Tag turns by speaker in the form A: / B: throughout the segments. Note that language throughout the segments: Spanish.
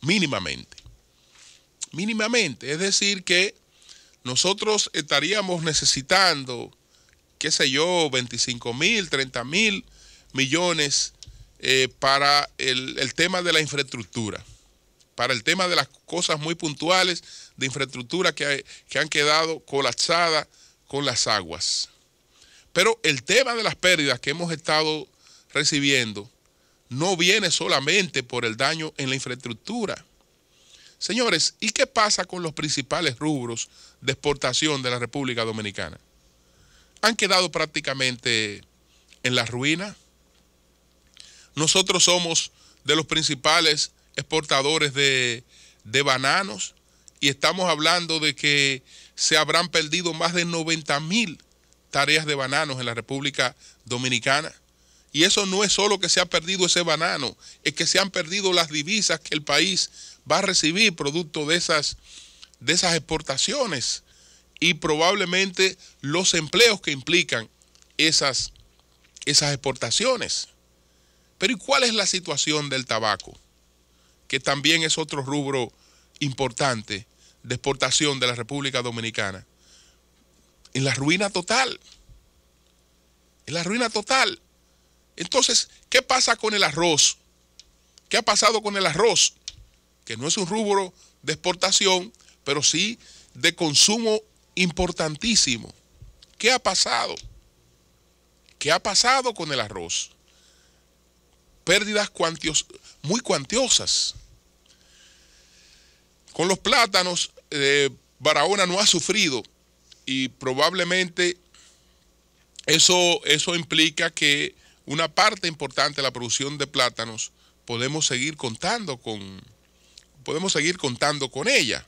A: mínimamente. Mínimamente. Es decir, que nosotros estaríamos necesitando, qué sé yo, 25 mil, 30 mil millones eh, para el, tema de la infraestructura, para el tema de las cosas muy puntuales de infraestructura que, que han quedado colapsadas con las aguas. Pero el tema de las pérdidas que hemos estado recibiendo no viene solamente por el daño en la infraestructura. Señores, ¿y qué pasa con los principales rubros de exportación de la República Dominicana? Han quedado prácticamente en la ruina. Nosotros somos de los principales exportadores de, de bananos y estamos hablando de que se habrán perdido más de 90 mil tareas de bananos en la República Dominicana. Y eso no es solo que se ha perdido ese banano, es que se han perdido las divisas que el país va a recibir producto de esas, de esas exportaciones y probablemente los empleos que implican esas, esas exportaciones. Pero ¿y cuál es la situación del tabaco? Que también es otro rubro importante de exportación de la República Dominicana. En la ruina total. En la ruina total. Entonces, ¿qué pasa con el arroz? ¿Qué ha pasado con el arroz? Que no es un rubro de exportación, pero sí de consumo importantísimo. ¿Qué ha pasado? ¿Qué ha pasado con el arroz? Pérdidas cuantiosas, muy cuantiosas. Con los plátanos, eh, Barahona no ha sufrido y probablemente eso, eso implica que una parte importante de la producción de plátanos podemos seguir contando con podemos seguir contando con ella.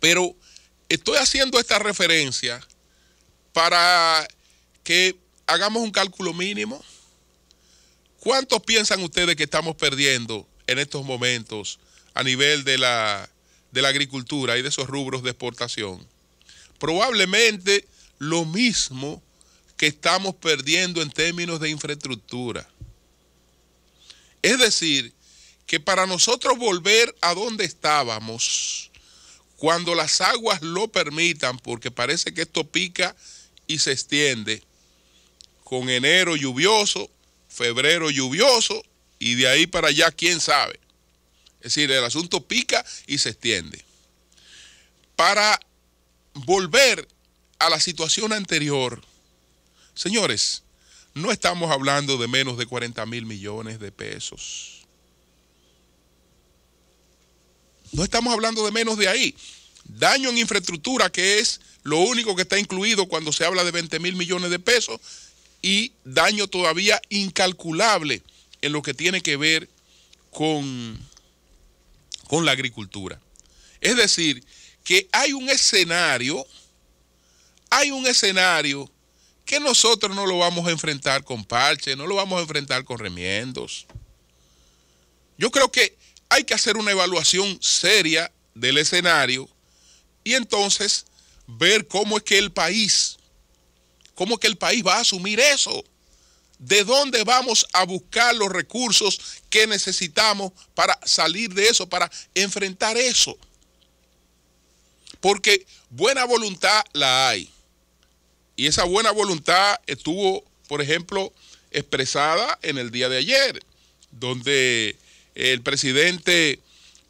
A: Pero estoy haciendo esta referencia para que hagamos un cálculo mínimo. ¿Cuántos piensan ustedes que estamos perdiendo en estos momentos a nivel de la, de la agricultura y de esos rubros de exportación? Probablemente lo mismo que estamos perdiendo en términos de infraestructura. Es decir, que para nosotros volver a donde estábamos, cuando las aguas lo permitan, porque parece que esto pica y se extiende, con enero lluvioso, febrero lluvioso, y de ahí para allá, quién sabe. Es decir, el asunto pica y se extiende. Para volver a la situación anterior, Señores, no estamos hablando de menos de 40 mil millones de pesos. No estamos hablando de menos de ahí. Daño en infraestructura, que es lo único que está incluido cuando se habla de 20 mil millones de pesos, y daño todavía incalculable en lo que tiene que ver con, con la agricultura. Es decir, que hay un escenario, hay un escenario que nosotros no lo vamos a enfrentar con parches, no lo vamos a enfrentar con remiendos. Yo creo que hay que hacer una evaluación seria del escenario y entonces ver cómo es que el país, cómo es que el país va a asumir eso. ¿De dónde vamos a buscar los recursos que necesitamos para salir de eso, para enfrentar eso? Porque buena voluntad la hay. Y esa buena voluntad estuvo, por ejemplo, expresada en el día de ayer, donde el presidente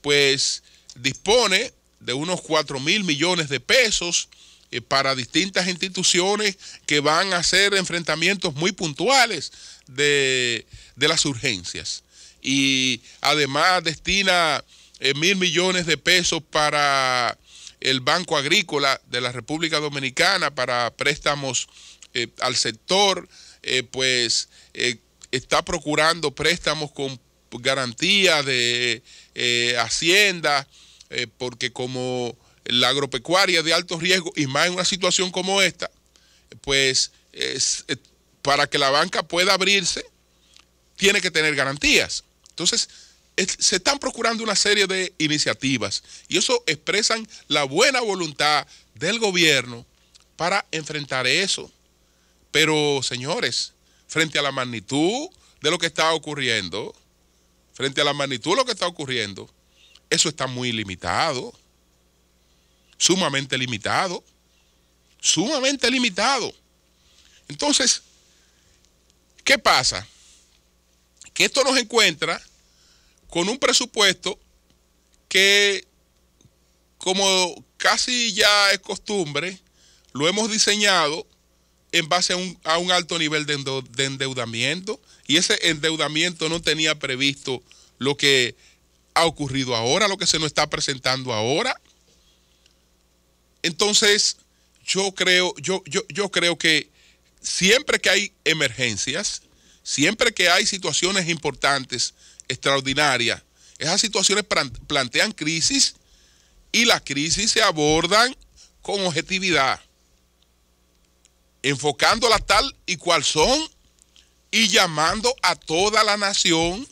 A: pues dispone de unos 4 mil millones de pesos eh, para distintas instituciones que van a hacer enfrentamientos muy puntuales de, de las urgencias. Y además destina eh, mil millones de pesos para el Banco Agrícola de la República Dominicana para préstamos eh, al sector, eh, pues eh, está procurando préstamos con garantía de Hacienda, porque como la agropecuaria de alto riesgo, y más en una situación como esta, pues es, para que la banca pueda abrirse, tiene que tener garantías. Entonces, se están procurando una serie de iniciativas y eso expresan la buena voluntad del gobierno para enfrentar eso. Pero, señores, frente a la magnitud de lo que está ocurriendo, frente a la magnitud de lo que está ocurriendo, eso está muy limitado, sumamente limitado, sumamente limitado. Entonces, ¿qué pasa? Que esto nos encuentra con un presupuesto que, como casi ya es costumbre, lo hemos diseñado en base a un, alto nivel de, endeudamiento y ese endeudamiento no tenía previsto lo que ha ocurrido ahora, lo que se nos está presentando ahora. Entonces, yo creo, yo, yo, yo creo que siempre que hay emergencias, siempre que hay situaciones importantes extraordinaria. Esas situaciones plantean crisis y las crisis se abordan con objetividad, enfocándolas tal y cual son y llamando a toda la nación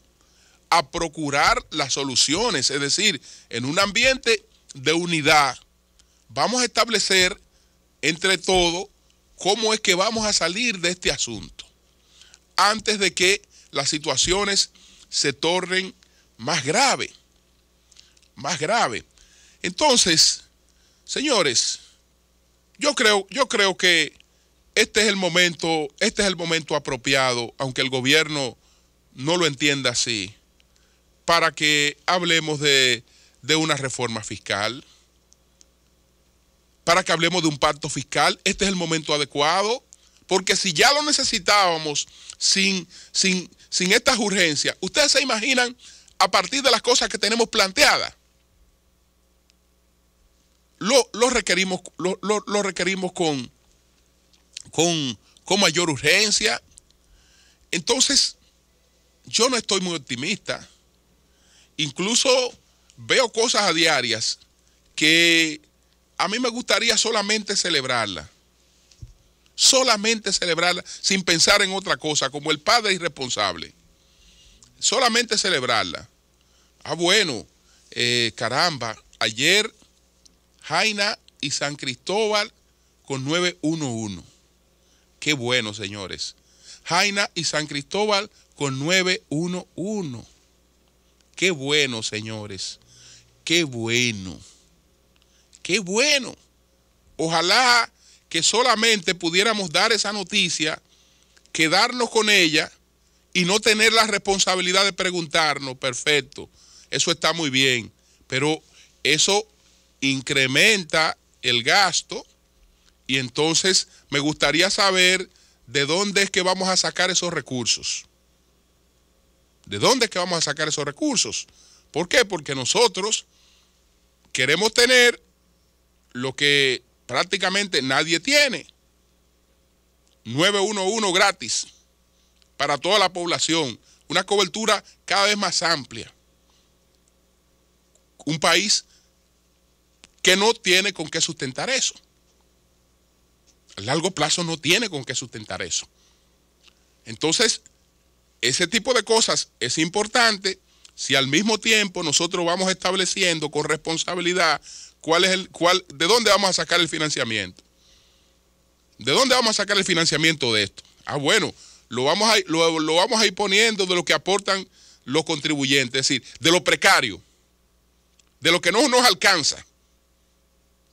A: a procurar las soluciones, es decir, en un ambiente de unidad. Vamos a establecer entre todos cómo es que vamos a salir de este asunto antes de que las situaciones se tornen más grave, más grave. Entonces, señores, yo creo, yo creo que este es el momento, este es el momento apropiado, aunque el gobierno no lo entienda así, para que hablemos de, de una reforma fiscal, para que hablemos de un pacto fiscal. Este es el momento adecuado porque si ya lo necesitábamos sin, sin, sin estas urgencias, ustedes se imaginan a partir de las cosas que tenemos planteadas. Lo, requerimos, lo, requerimos con, con, con mayor urgencia. Entonces, yo no estoy muy optimista. Incluso veo cosas a diarias que a mí me gustaría solamente celebrarlas solamente celebrarla sin pensar en otra cosa, como el padre irresponsable. Solamente celebrarla. Ah, bueno, eh, caramba, ayer Jaina y San Cristóbal con 911. Qué bueno, señores. Jaina y San Cristóbal con 911. Qué bueno, señores. Qué bueno. Qué bueno. Ojalá que solamente pudiéramos dar esa noticia, quedarnos con ella y no tener la responsabilidad de preguntarnos, perfecto, eso está muy bien, pero eso incrementa el gasto y entonces me gustaría saber de dónde es que vamos a sacar esos recursos. ¿De dónde es que vamos a sacar esos recursos? ¿Por qué? Porque nosotros queremos tener lo que prácticamente nadie tiene. 911 gratis para toda la población. Una cobertura cada vez más amplia. Un país que no tiene con qué sustentar eso. A largo plazo no tiene con qué sustentar eso. Entonces, ese tipo de cosas es importante si al mismo tiempo nosotros vamos estableciendo con responsabilidad cuál es el de dónde vamos a sacar el financiamiento. ¿De dónde vamos a sacar el financiamiento de esto? Ah, bueno, lo vamos a, lo, lo vamos a ir poniendo de lo que aportan los contribuyentes, es decir, de lo precario, de lo que no nos alcanza.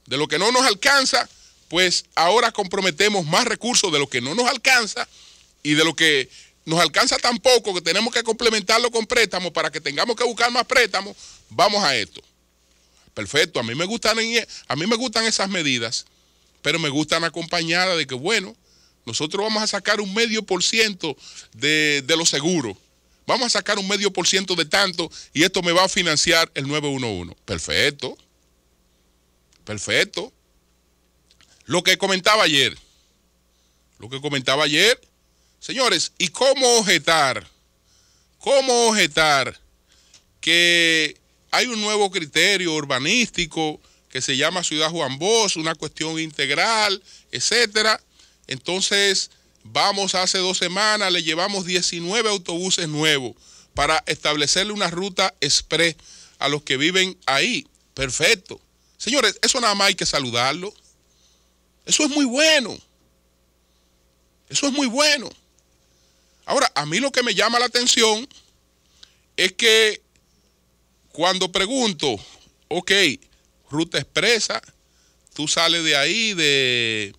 A: De lo que no nos alcanza, pues ahora comprometemos más recursos de lo que no nos alcanza y de lo que nos alcanza tan poco que tenemos que complementarlo con préstamos para que tengamos que buscar más préstamos, vamos a esto. Perfecto, a mí me gustan, e, a mí me gustan esas medidas, pero me gustan acompañadas de que, bueno, nosotros vamos a sacar un medio por ciento de, de los seguros. Vamos a sacar un medio por ciento de tanto y esto me va a financiar el 911. Perfecto. Perfecto. Lo que comentaba ayer. Lo que comentaba ayer Señores, ¿y cómo objetar? ¿Cómo objetar que hay un nuevo criterio urbanístico que se llama Ciudad Juan Bosch, una cuestión integral, etcétera? Entonces, vamos hace dos semanas, le llevamos 19 autobuses nuevos para establecerle una ruta express a los que viven ahí. Perfecto. Señores, eso nada más hay que saludarlo. Eso es muy bueno. Eso es muy bueno. Ahora, a mí lo que me llama la atención es que cuando pregunto, ok, ruta expresa, tú sales de ahí, de,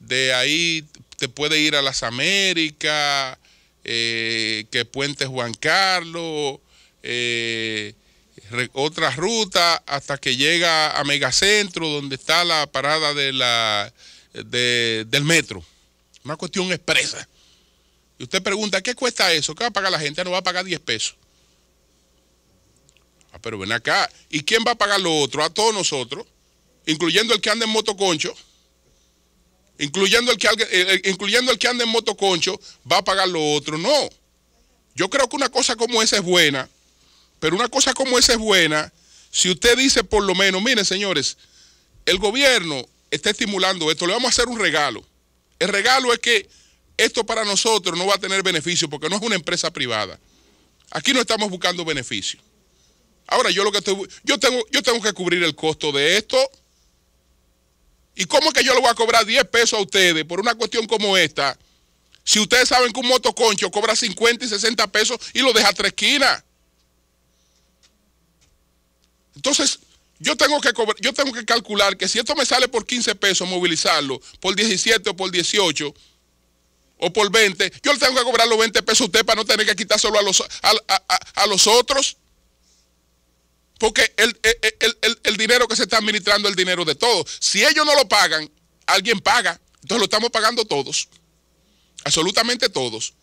A: de ahí te puede ir a las Américas, eh, que Puente Juan Carlos, eh, otra ruta, hasta que llega a Megacentro, donde está la parada de la, del metro. Una cuestión expresa. Y usted pregunta, ¿qué cuesta eso? ¿Qué va a pagar la gente? No va a pagar 10 pesos. Ah, pero ven acá. ¿Y quién va a pagar lo otro? A todos nosotros, incluyendo el que anda en motoconcho. Incluyendo el, que, eh, eh, incluyendo el que anda en motoconcho, va a pagar lo otro. No. Yo creo que una cosa como esa es buena, pero una cosa como esa es buena si usted dice por lo menos, miren señores, el gobierno está estimulando esto, le vamos a hacer un regalo. El regalo es que esto para nosotros no va a tener beneficio porque no es una empresa privada. Aquí no estamos buscando beneficio. Ahora yo lo que yo tengo, yo tengo que cubrir el costo de esto. ¿Y cómo es que yo le voy a cobrar 10 pesos a ustedes por una cuestión como esta? Si ustedes saben que un motoconcho cobra 50 y 60 pesos y lo deja a tres esquinas. Entonces, yo tengo, que yo tengo que calcular que si esto me sale por 15 pesos movilizarlo, por 17 o por 18, o por 20, yo le tengo que cobrar los 20 pesos a usted para no tener que quitárselo a los, a, los otros. Porque el, el, dinero que se está administrando es el dinero de todos. Si ellos no lo pagan, alguien paga. Entonces lo estamos pagando todos. Absolutamente todos.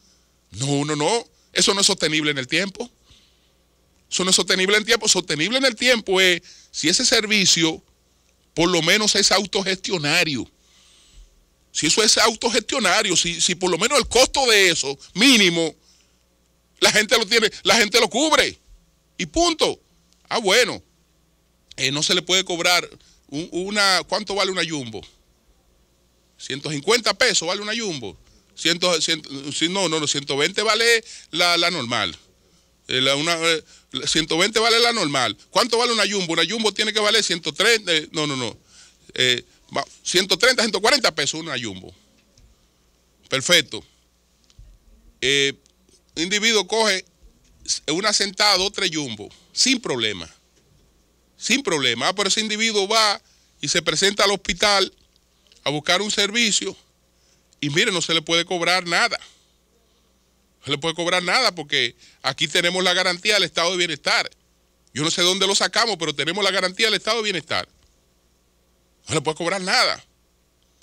A: No, no, no. Eso no es sostenible en el tiempo. Eso no es sostenible en el tiempo. Sostenible en el tiempo es si ese servicio por lo menos es autogestionario. Si eso es autogestionario, si, si por lo menos el costo de eso, mínimo, la gente lo tiene, la gente lo cubre. Y punto. Ah, bueno. Eh, no se le puede cobrar una. ¿Cuánto vale una jumbo? 150 pesos vale una jumbo. no, no, no, 120 vale la, normal. Eh, una, 120 eh, vale la normal. ¿Cuánto vale una jumbo? Una jumbo tiene que valer 130. no, no, no. 130, 140 pesos una jumbo. Perfecto. Eh, individuo coge una sentada, dos, tres jumbo, sin problema. Sin problema. Ah, pero ese individuo va y se presenta al hospital a buscar un servicio y mire, no se le puede cobrar nada. No se le puede cobrar nada porque aquí tenemos la garantía del estado de bienestar. Yo no sé dónde lo sacamos, pero tenemos la garantía del estado de bienestar. No le puede cobrar nada.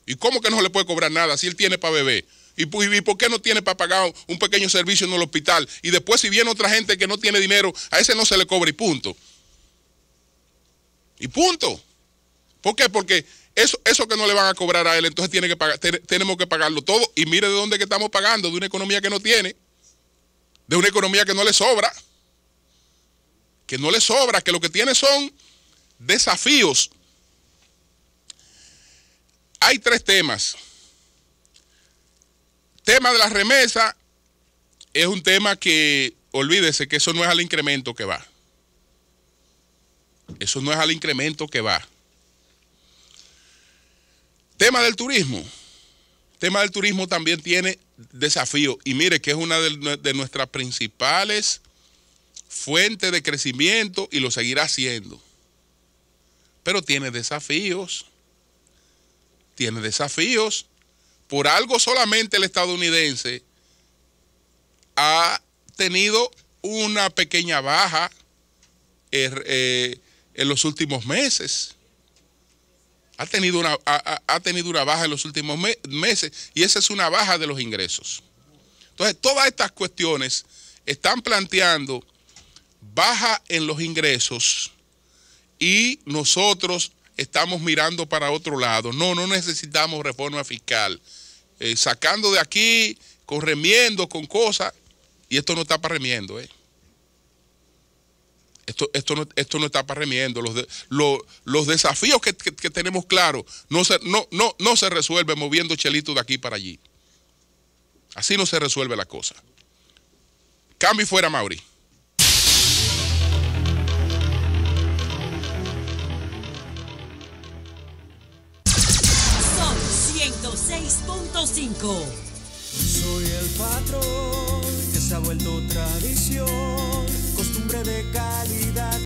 A: ¿Y cómo que no le puede cobrar nada si él tiene para beber? ¿Y, por qué no tiene para pagar un pequeño servicio en el hospital? Y después si viene otra gente que no tiene dinero, a ese no se le cobra y punto. Y punto. ¿Por qué? Porque eso, eso que no le van a cobrar a él, entonces tiene que tenemos que pagarlo todo. Y mire de dónde que estamos pagando, de una economía que no tiene, de una economía que no le sobra, que no le sobra, que lo que tiene son desafíos hay tres temas. Tema de la remesa es un tema que, olvídese que eso no es al incremento que va. Eso no es al incremento que va. Tema del turismo. Tema del turismo también tiene desafíos Y mire que es una de, de nuestras principales fuentes de crecimiento y lo seguirá siendo. Pero tiene desafíos tiene desafíos. Por algo solamente el estadounidense ha tenido una pequeña baja er, eh, en los últimos meses. Ha tenido, una, ha, tenido una baja en los últimos meses y esa es una baja de los ingresos. Entonces, todas estas cuestiones están planteando baja en los ingresos y nosotros estamos mirando para otro lado. No, no necesitamos reforma fiscal. Eh, sacando de aquí, con con cosas, y esto no está para remiendo, ¿eh? Esto, esto, no, esto no está para remiendo. Los, los desafíos que, tenemos claros no se, no, no, se resuelven moviendo chelitos de aquí para allí. Así no se resuelve la cosa. Cambio fuera, Mauri. Soy el patrón que se ha vuelto tradición, costumbre de calidad.